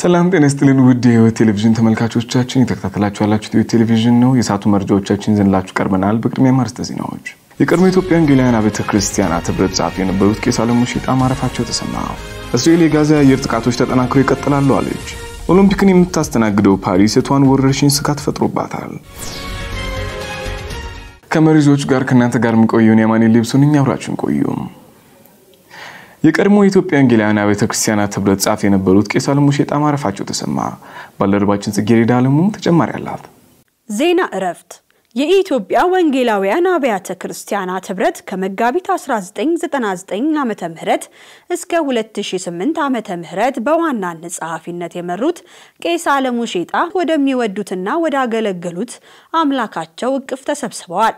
ሰላም ጤና ይስጥልን ውድ የህይወት ቴሌቪዥን ተመልካቾቻችን፣ የተከታተላችሁ ያላችሁት ህይወት ቴሌቪዥን ነው። የሰዓቱ መረጃዎቻችን ዘንላችሁ ቀርበናል። በቅድሚያ አርዕስተ ዜናዎች። የቀድሞ ኢትዮጵያ ወንጌላውያን አብያተ ክርስቲያናት ህብረት ጸሐፊ የነበሩት ቄስ አለሙ ሺጣ ማረፋቸው ተሰማ። እስራኤል የጋዛ የአየር ጥቃቶች ተጠናክረው ይቀጥላሉ አለች። ኦሎምፒክን የምታስተናግደው ፓሪስ የቷን ወረርሽኝ ስጋት ፈጥሮባታል። ከመሪዞች ጋር ከእናንተ ጋር የምቆየውን የማኔ ሌብሶን እኛ አብራችን ቆዩም የቀድሞ የኢትዮጵያ ወንጌላውያን ቤተ ክርስቲያናት ህብረት ጻፍ የነበሩት ቄስ አለሙ ሼጣ ማረፋቸው ተሰማ። ባልደረባችን ጽጌረዳ አለሙ ተጨማሪ አላት። ዜና እረፍት የኢትዮጵያ ወንጌላውያን አብያተ ክርስቲያናት ህብረት ከመጋቢት 1999 ዓ ም እስከ 2008 ዓመተ ምህረት በዋናነት ጸሐፊነት የመሩት ቄስ አለሙ ሼጣ ወደሚወዱትና ወዳገለገሉት አምላካቸው እቅፍ ተሰብስበዋል።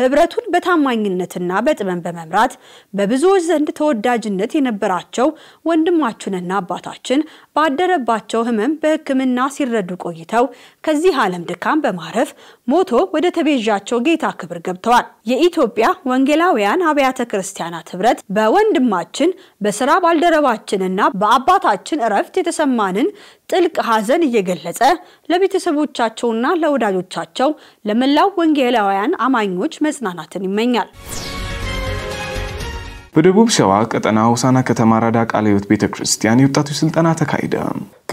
ህብረቱን በታማኝነትና በጥበብ በመምራት በብዙዎች ዘንድ ተወዳጅነት የነበራቸው ወንድማችንና አባታችን ባደረባቸው ህመም በሕክምና ሲረዱ ቆይተው ከዚህ ዓለም ድካም በማረፍ ሞቶ ወደ ተቤዣቸው ጌታ ክብር ገብተዋል። የኢትዮጵያ ወንጌላውያን አብያተ ክርስቲያናት ህብረት በወንድማችን በስራ ባልደረባችንና በአባታችን እረፍት የተሰማንን ጥልቅ ሐዘን እየገለጸ ለቤተሰቦቻቸውና ለወዳጆቻቸው ለመላው ወንጌላውያን አማኞች መጽናናትን ይመኛል። በደቡብ ሸዋ ቀጠና ሆሳና ከተማ ራዳ ቃለ ሕይወት ቤተ ክርስቲያን የወጣቶች ስልጠና ተካሂደ።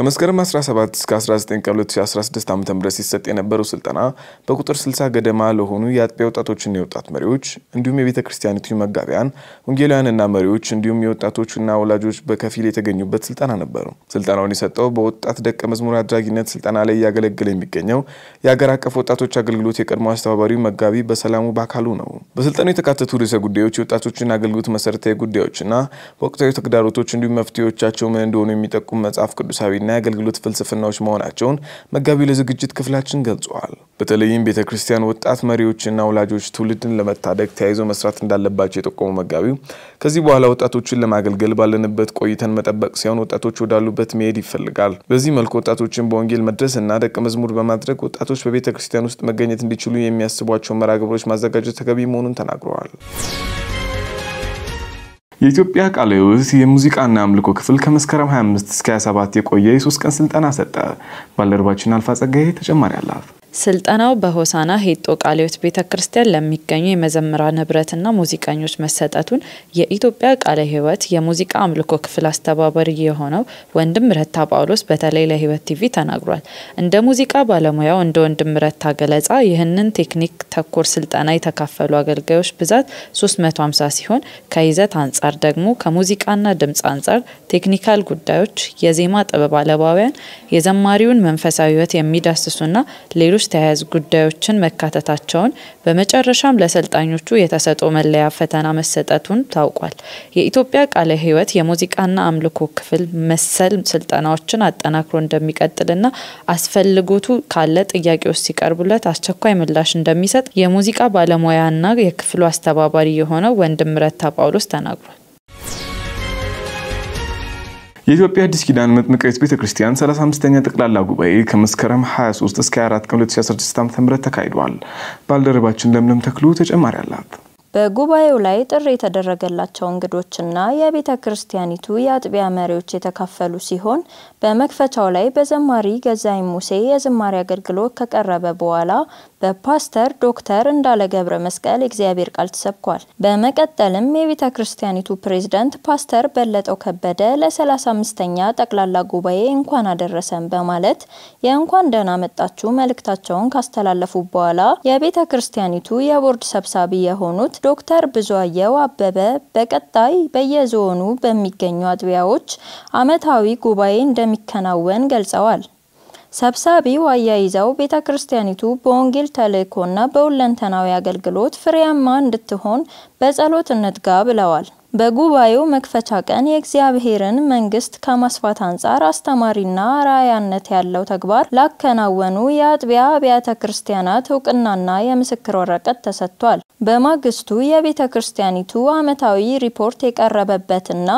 ከመስከረም 17 እስከ 19 ቀን 2016 ም ሲሰጥ የነበረው ስልጠና በቁጥር 60 ገደማ ለሆኑ የአጥቢያ ወጣቶችና የወጣት መሪዎች እንዲሁም የቤተ ክርስቲያኒቱ መጋቢያን ወንጌላውያንና መሪዎች እንዲሁም የወጣቶችና ወላጆች በከፊል የተገኙበት ስልጠና ነበሩ። ስልጠናውን የሰጠው በወጣት ደቀ መዝሙር አድራጊነት ስልጠና ላይ እያገለገለ የሚገኘው የአገር አቀፍ ወጣቶች አገልግሎት የቀድሞ አስተባባሪ መጋቢ በሰላሙ በአካሉ ነው። በስልጠናው የተካተቱ ርዕሰ ጉዳዮች የወጣቶችን አገልግሎት መሰረታዊ ጉዳዮችና ወቅታዊ ተግዳሮቶች እንዲሁም መፍትሄዎቻቸው ምን እንደሆኑ የሚጠቁም መጽሐፍ ቅዱሳዊ የመንግስትና የአገልግሎት ፍልስፍናዎች መሆናቸውን መጋቢው ለዝግጅት ክፍላችን ገልጸዋል። በተለይም ቤተ ክርስቲያን ወጣት መሪዎችና ወላጆች ትውልድን ለመታደግ ተያይዞ መስራት እንዳለባቸው የጠቆሙ መጋቢው ከዚህ በኋላ ወጣቶችን ለማገልገል ባለንበት ቆይተን መጠበቅ ሲሆን ወጣቶች ወዳሉበት መሄድ ይፈልጋል። በዚህ መልኩ ወጣቶችን በወንጌል መድረስና ደቀ መዝሙር በማድረግ ወጣቶች በቤተ ክርስቲያን ውስጥ መገኘት እንዲችሉ የሚያስቧቸው መርሃ ግብሮች ማዘጋጀት ተገቢ መሆኑን ተናግረዋል። የኢትዮጵያ ቃለ ሕይወት የሙዚቃና አምልኮ ክፍል ከመስከረም 25 እስከ 27 የቆየ የሶስት ቀን ስልጠና ሰጠ። ባልደረባችን አልፋ ጸጋዬ ተጨማሪ አላት። ስልጠናው በሆሳና ሄጦ ቃሊዮት ቤተ ክርስቲያን ለሚገኙ የመዘምራን ህብረትና ሙዚቀኞች መሰጠቱን የኢትዮጵያ ቃለ ሕይወት የሙዚቃ አምልኮ ክፍል አስተባባሪ የሆነው ወንድም ረታ ጳውሎስ በተለይ ለሕይወት ቲቪ ተናግሯል። እንደ ሙዚቃ ባለሙያው እንደ ወንድም ረታ ገለጻ ይህንን ቴክኒክ ተኮር ስልጠና የተካፈሉ አገልጋዮች ብዛት 350 ሲሆን ከይዘት አንጻር ደግሞ ከሙዚቃና ድምፅ አንጻር ቴክኒካል ጉዳዮች፣ የዜማ ጥበብ አለባውያን፣ የዘማሪውን መንፈሳዊ ሕይወት የሚዳስሱና ሌሎች ሌሎች ተያያዥ ጉዳዮችን መካተታቸውን በመጨረሻም ለሰልጣኞቹ የተሰጦ መለያ ፈተና መሰጠቱን ታውቋል። የኢትዮጵያ ቃለ ሕይወት የሙዚቃና አምልኮ ክፍል መሰል ስልጠናዎችን አጠናክሮ እንደሚቀጥልና አስፈልጎቱ ካለ ጥያቄዎች ሲቀርቡለት አስቸኳይ ምላሽ እንደሚሰጥ የሙዚቃ ባለሙያና የክፍሉ አስተባባሪ የሆነው ረታ ጳውሎስ ተናግሯል። የኢትዮጵያ አዲስ ኪዳን መጥምቀት ቤተ ክርስቲያን 35ኛ ጠቅላላ ጉባኤ ከመስከረም 23 እስከ 24 ቀን 2016 ዓ.ም ተካሂዷል። ባልደረባችን ለምለም ተክሉ ተጨማሪ አላት። በጉባኤው ላይ ጥሪ የተደረገላቸው እንግዶችና የቤተ ክርስቲያኒቱ የአጥቢያ መሪዎች የተካፈሉ ሲሆን በመክፈቻው ላይ በዘማሪ ገዛይ ሙሴ የዝማሬ አገልግሎት ከቀረበ በኋላ በፓስተር ዶክተር እንዳለ ገብረ መስቀል የእግዚአብሔር ቃል ተሰብኳል። በመቀጠልም የቤተ ክርስቲያኒቱ ፕሬዝዳንት ፓስተር በለጠው ከበደ ለ35ኛ ጠቅላላ ጉባኤ እንኳን አደረሰን በማለት የእንኳን ደህና መጣችሁ መልእክታቸውን ካስተላለፉ በኋላ የቤተ ክርስቲያኒቱ የቦርድ ሰብሳቢ የሆኑት ዶክተር ብዙአየው አበበ በቀጣይ በየዞኑ በሚገኙ አጥቢያዎች አመታዊ ጉባኤ እንደሚከናወን ገልጸዋል። ሰብሳቢው አያይዘው ቤተ ክርስቲያኒቱ በወንጌል ተልእኮና በሁለንተናዊ አገልግሎት ፍሬያማ እንድትሆን በጸሎት እንትጋ ብለዋል። በጉባኤው መክፈቻ ቀን የእግዚአብሔርን መንግስት ከማስፋት አንጻር አስተማሪና ራያነት ያለው ተግባር ላከናወኑ የአጥቢያ አብያተ ክርስቲያናት እውቅናና የምስክር ወረቀት ተሰጥቷል። በማግስቱ የቤተ ክርስቲያኒቱ ዓመታዊ ሪፖርት የቀረበበትና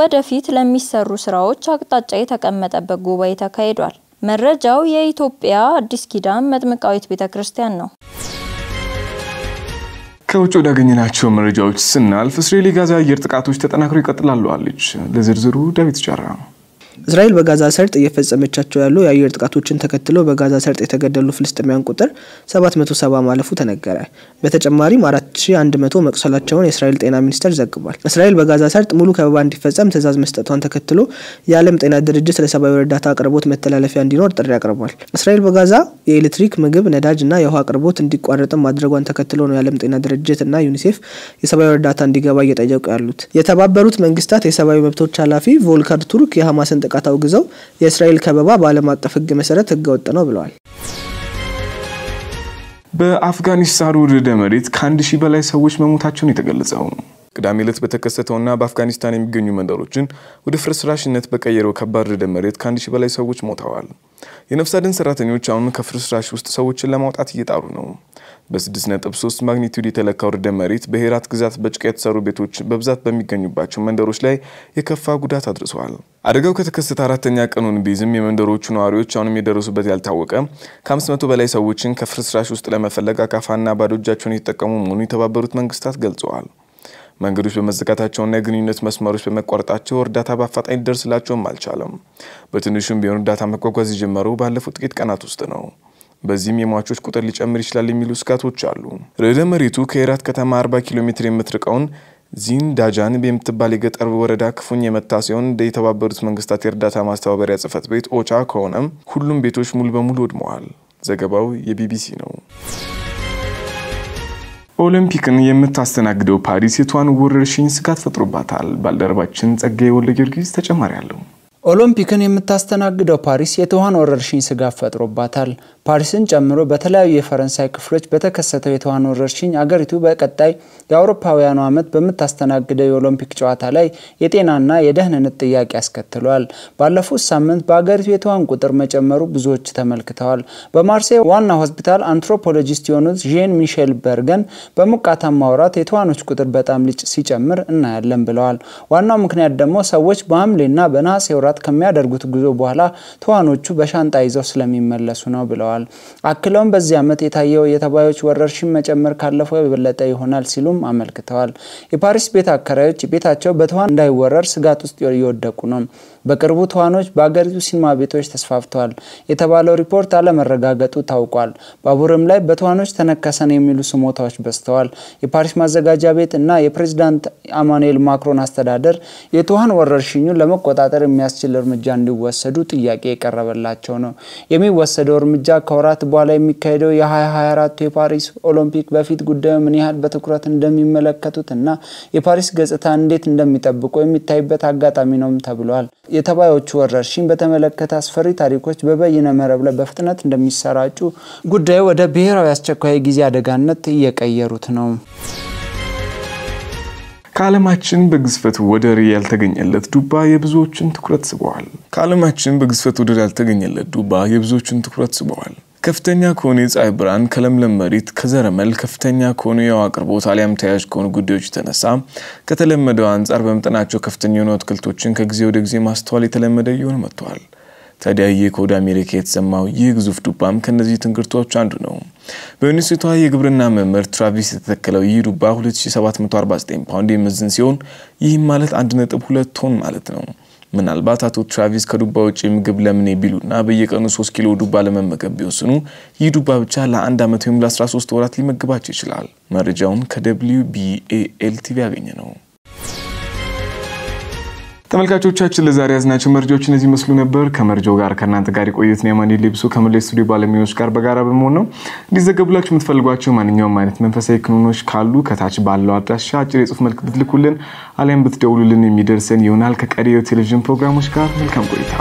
ወደፊት ለሚሰሩ ስራዎች አቅጣጫ የተቀመጠበት ጉባኤ ተካሂዷል። መረጃው የኢትዮጵያ አዲስ ኪዳን መጥምቃዊት ቤተ ክርስቲያን ነው። ከውጭ ወዳገኘናቸው መረጃዎች ስናልፍ እስራኤል የጋዛ አየር ጥቃቶች ተጠናክረው ይቀጥላሉ አለች። ለዝርዝሩ ዳዊት ጫራ እስራኤል በጋዛ ሰርጥ እየፈጸመቻቸው ያሉ የአየር ጥቃቶችን ተከትሎ በጋዛ ሰርጥ የተገደሉ ፍልስጥሚያን ቁጥር 770 ማለፉ ተነገረ። በተጨማሪም 4100 መቁሰላቸውን የእስራኤል ጤና ሚኒስቴር ዘግቧል። እስራኤል በጋዛ ሰርጥ ሙሉ ከበባ እንዲፈጸም ትዕዛዝ መስጠቷን ተከትሎ የዓለም ጤና ድርጅት ለሰብአዊ እርዳታ አቅርቦት መተላለፊያ እንዲኖር ጥሪ አቅርቧል። እስራኤል በጋዛ የኤሌክትሪክ ምግብ፣ ነዳጅ እና የውሃ አቅርቦት እንዲቋረጥም ማድረጓን ተከትሎ ነው የዓለም ጤና ድርጅት እና ዩኒሴፍ የሰብአዊ እርዳታ እንዲገባ እየጠየቁ ያሉት። የተባበሩት መንግስታት የሰብአዊ መብቶች ኃላፊ ቮልከር ቱርክ የሐማስን ጥቃት አውግዘው የእስራኤል ከበባ በዓለም አቀፍ ህግ መሰረት ወጥ ነው ብለዋል። በአፍጋኒስታን ውርደ መሬት ከአንድ ሺህ በላይ ሰዎች መሞታቸውን የተገለጸው ቅዳሜ ዕለት በተከሰተውና በአፍጋኒስታን የሚገኙ መንደሮችን ወደ ፍርስራሽነት በቀየረው ከባድ ርዕደ መሬት ከአንድ ሺህ በላይ ሰዎች ሞተዋል። የነፍስ አድን ሰራተኞች አሁን ከፍርስራሽ ውስጥ ሰዎችን ለማውጣት እየጣሩ ነው። በ6.3 ማግኒቱድ የተለካው ርዕደ መሬት በሄራት ግዛት በጭቃ የተሰሩ ቤቶች በብዛት በሚገኙባቸው መንደሮች ላይ የከፋ ጉዳት አድርሰዋል። አደጋው ከተከሰተ አራተኛ ቀኑን ቢይዝም የመንደሮቹ ነዋሪዎች አሁንም የደረሱበት ያልታወቀ ከ500 በላይ ሰዎችን ከፍርስራሽ ውስጥ ለመፈለግ አካፋና ባዶ እጃቸውን የተጠቀሙ መሆኑ የተባበሩት መንግስታት ገልጸዋል። መንገዶች በመዘጋታቸውና የግንኙነት መስመሮች በመቋረጣቸው እርዳታ በአፋጣኝ ሊደርስላቸውም አልቻለም። በትንሹም ቢሆን እርዳታ መጓጓዝ የጀመረው ባለፉት ጥቂት ቀናት ውስጥ ነው። በዚህም የሟቾች ቁጥር ሊጨምር ይችላል የሚሉ ስጋቶች አሉ። ርዕደ መሬቱ ከሄራት ከተማ 40 ኪሎ ሜትር የምትርቀውን ዳጃን የምትባል የገጠር ወረዳ ክፉኝ የመታ ሲሆን እንደ የተባበሩት መንግስታት የእርዳታ ማስተባበሪያ ጽህፈት ቤት ኦቻ ከሆነም ሁሉም ቤቶች ሙሉ በሙሉ ወድመዋል። ዘገባው የቢቢሲ ነው። ኦሎምፒክን የምታስተናግደው ፓሪስ የቷን ወረርሽኝ ስጋት ፈጥሮባታል። ባልደረባችን ጸጋዬ ወልደ ጊዮርጊስ ተጨማሪ አለው። ኦሎምፒክን የምታስተናግደው ፓሪስ የትኋን ወረርሽኝ ስጋት ፈጥሮባታል። ፓሪስን ጨምሮ በተለያዩ የፈረንሳይ ክፍሎች በተከሰተው የትኋን ወረርሽኝ አገሪቱ በቀጣይ የአውሮፓውያኑ ዓመት በምታስተናግደው የኦሎምፒክ ጨዋታ ላይ የጤናና የደህንነት ጥያቄ አስከትሏል። ባለፉት ሳምንት በአገሪቱ የትኋን ቁጥር መጨመሩ ብዙዎች ተመልክተዋል። በማርሴይ ዋና ሆስፒታል አንትሮፖሎጂስት የሆኑት ዣን ሚሼል በርገን በሞቃታማ ወራት የትኋኖች ቁጥር በጣም ልጭ ሲጨምር እናያለን ብለዋል። ዋናው ምክንያት ደግሞ ሰዎች በሐምሌና በነሐሴ ወራት ለማውጣት ከሚያደርጉት ጉዞ በኋላ ተዋኖቹ በሻንጣ ይዘው ስለሚመለሱ ነው ብለዋል። አክለውም በዚህ ዓመት የታየው የተባዮች ወረርሽኝ መጨመር ካለፈው የበለጠ ይሆናል ሲሉም አመልክተዋል። የፓሪስ ቤት አከራዮች ቤታቸው በተዋን እንዳይወረር ስጋት ውስጥ እየወደቁ ነው። በቅርቡ ተዋኖች በአገሪቱ ሲኒማ ቤቶች ተስፋፍተዋል የተባለው ሪፖርት አለመረጋገጡ ታውቋል። ባቡርም ላይ በተዋኖች ተነከሰን የሚሉ ስሞታዎች በዝተዋል። የፓሪስ ማዘጋጃ ቤት እና የፕሬዚዳንት አማኑኤል ማክሮን አስተዳደር የትኋን ወረርሽኙን ለመቆጣጠር የሚያስችል እርምጃ እንዲወሰዱ ጥያቄ የቀረበላቸው ነው። የሚወሰደው እርምጃ ከወራት በኋላ የሚካሄደው የ2024 የፓሪስ ኦሎምፒክ በፊት ጉዳዩ ምን ያህል በትኩረት እንደሚመለከቱት እና የፓሪስ ገጽታ እንዴት እንደሚጠብቁ የሚታይበት አጋጣሚ ነውም ተብሏል። የተባዮቹ ወረርሽኝ በተመለከተ አስፈሪ ታሪኮች በበይነ መረብ ላይ በፍጥነት እንደሚሰራጩ ጉዳዩ ወደ ብሔራዊ አስቸኳይ ጊዜ አደጋነት እየቀየሩት ነው። ከዓለማችን በግዝፈት ወደር ያልተገኘለት ዱባ የብዙዎችን ትኩረት ስበዋል። ከዓለማችን በግዝፈት ወደር ያልተገኘለት ዱባ የብዙዎችን ትኩረት ስበዋል። ከፍተኛ ከሆኑ የፀሐይ ብርሃን፣ ከለምለም መሬት፣ ከዘረመል፣ ከፍተኛ ከሆኑ የውሃ አቅርቦት አሊያም ተያያዥ ከሆኑ ጉዳዮች የተነሳ ከተለመደው አንጻር በመጠናቸው ከፍተኛ የሆኑ አትክልቶችን ከጊዜ ወደ ጊዜ ማስተዋል የተለመደ እየሆነ መጥተዋል። ታዲያ ይህ ከወደ አሜሪካ የተሰማው ይህ ግዙፍ ዱባም ከእነዚህ ትንግርቶች አንዱ ነው። በዩኒቨርሲቷ የግብርና መምህር ትራቪስ የተተከለው ይህ ዱባ 2749 ፓውንድ የሚመዝን ሲሆን ይህም ማለት 1.2 ቶን ማለት ነው። ምናልባት አቶ ትራቪስ ከዱባ ውጭ ምግብ ለምኔ ቢሉና በየቀኑ 3 ኪሎ ዱባ ለመመገብ ቢወስኑ ይህ ዱባ ብቻ ለአንድ ዓመት ወይም ለ13 ወራት ሊመግባቸው ይችላል። መረጃውን ከደብሊዩ ቢኤ ኤልቲቪ ያገኘ ነው። ተመልካቾቻችን ለዛሬ ያዝናቸው መረጃዎች እነዚህ መስሉ ነበር። ከመርጃው ጋር ከእናንተ ጋር የቆዩትን የማኒ ሊብሱ ከመለስ ስቱዲዮ ባለሙያዎች ጋር በጋራ በመሆን ነው። እንዲዘገቡላችሁ የምትፈልጓቸው ማንኛውም አይነት መንፈሳዊ ክኖኖች ካሉ ከታች ባለው አድራሻ አጭር የጽሁፍ መልክ ብትልኩልን አሊያም ብትደውሉልን የሚደርሰን ይሆናል። ከቀሪ የቴሌቪዥን ፕሮግራሞች ጋር መልካም ቆይታ